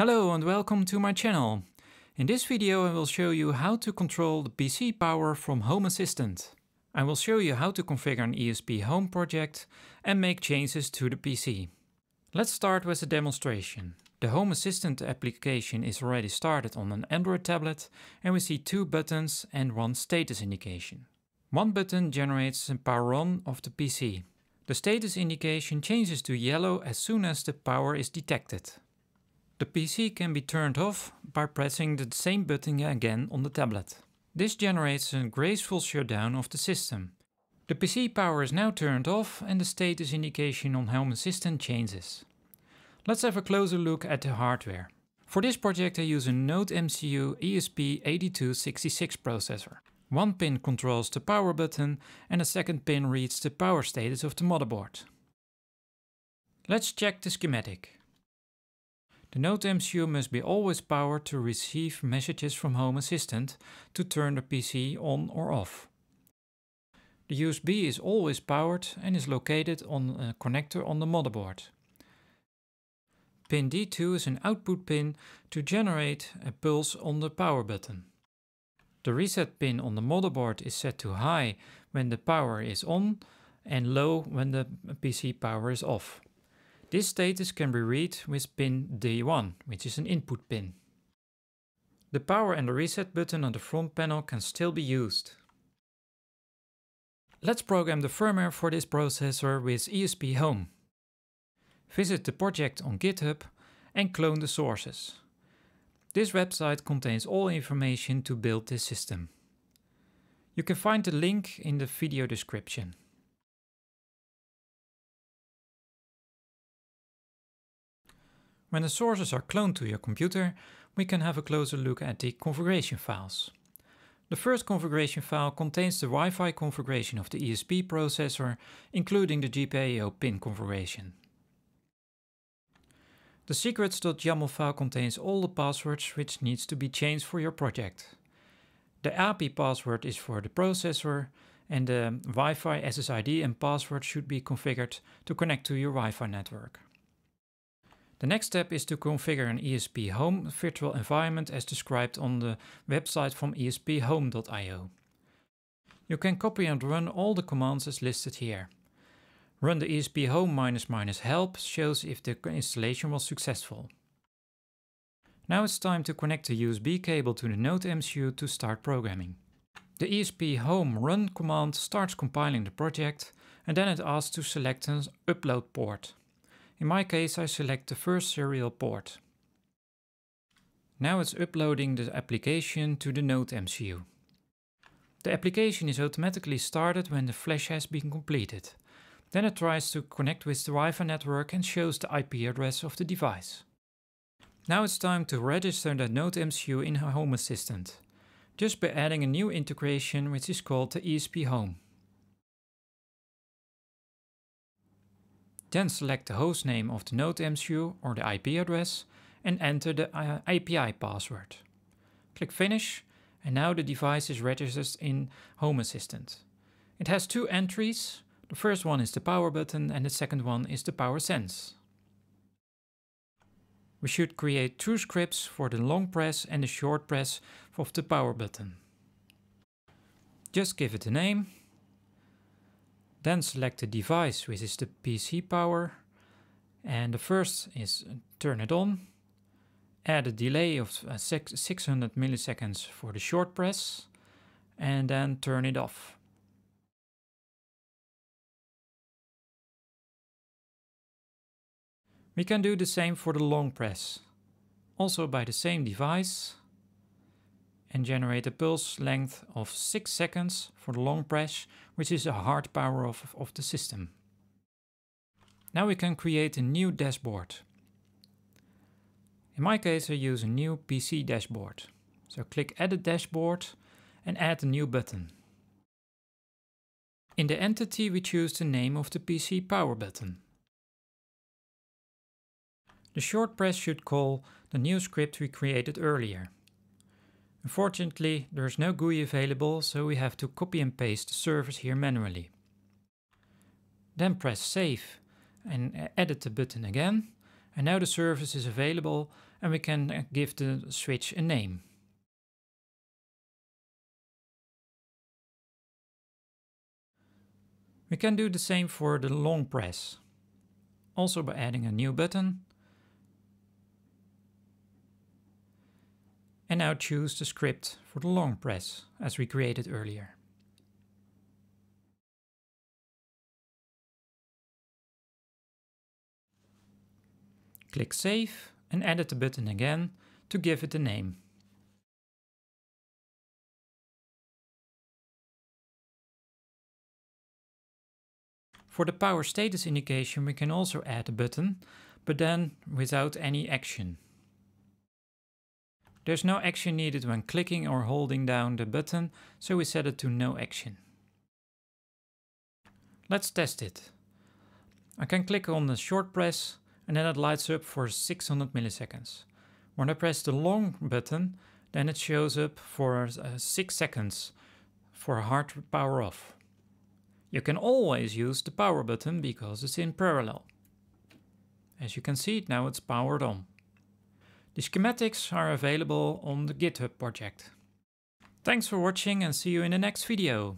Hello and welcome to my channel. In this video I will show you how to control the PC power from Home Assistant. I will show you how to configure an ESP Home project and make changes to the PC. Let's start with a demonstration. The Home Assistant application is already started on an Android tablet and we see two buttons and one status indication. One button generates a power on of the PC. The status indication changes to yellow as soon as the power is detected. The PC can be turned off by pressing the same button again on the tablet. This generates a graceful shutdown of the system. The PC power is now turned off and the status indication on Helm Assistant changes. Let's have a closer look at the hardware. For this project I use a Node MCU ESP8266 processor. One pin controls the power button and a second pin reads the power status of the motherboard. Let's check the schematic. The Note MCU must be always powered to receive messages from Home Assistant to turn the PC on or off. The USB is always powered and is located on a connector on the motherboard. Pin D2 is an output pin to generate a pulse on the power button. The reset pin on the motherboard is set to high when the power is on and low when the PC power is off. This status can be read with pin D1, which is an input pin. The power and the reset button on the front panel can still be used. Let's program the firmware for this processor with ESP Home. Visit the project on GitHub and clone the sources. This website contains all information to build this system. You can find the link in the video description. When the sources are cloned to your computer, we can have a closer look at the configuration files. The first configuration file contains the Wi-Fi configuration of the ESP processor, including the GPIO pin configuration. The secrets.yaml file contains all the passwords which needs to be changed for your project. The API password is for the processor and the Wi-Fi SSID and password should be configured to connect to your Wi-Fi network. The next step is to configure an ESP Home virtual environment as described on the website from esphome.io. You can copy and run all the commands as listed here. Run the ESP Home minus minus help shows if the installation was successful. Now it's time to connect the USB cable to the Node MCU to start programming. The ESP Home run command starts compiling the project and then it asks to select an upload port. In my case, I select the first serial port. Now it's uploading the application to the Node MCU. The application is automatically started when the flash has been completed. Then it tries to connect with the Wi-Fi network and shows the IP address of the device. Now it's time to register the Node MCU in Home Assistant, just by adding a new integration which is called the ESP Home. Then select the hostname of the node MCU or the IP address and enter the uh, API password. Click Finish and now the device is registered in Home Assistant. It has two entries. The first one is the power button and the second one is the power sense. We should create two scripts for the long press and the short press of the power button. Just give it a name then select the device, which is the PC power. And the first is uh, turn it on. Add a delay of uh, 600 milliseconds for the short press. And then turn it off. We can do the same for the long press. Also by the same device and generate a pulse length of 6 seconds for the long press which is a hard power of the system. Now we can create a new dashboard. In my case I use a new PC dashboard. So click edit dashboard and add a new button. In the entity we choose the name of the PC power button. The short press should call the new script we created earlier. Unfortunately, there's no GUI available, so we have to copy and paste the service here manually. Then press save and edit the button again. And now the service is available and we can give the switch a name. We can do the same for the long press, also by adding a new button and now choose the script for the long press as we created earlier. Click Save and edit the button again to give it a name. For the power status indication we can also add a button, but then without any action. There's no action needed when clicking or holding down the button, so we set it to no action. Let's test it. I can click on the short press and then it lights up for 600 milliseconds. When I press the long button, then it shows up for uh, 6 seconds for hard power off. You can always use the power button because it's in parallel. As you can see, now it's powered on. The schematics are available on the GitHub project. Thanks for watching and see you in the next video.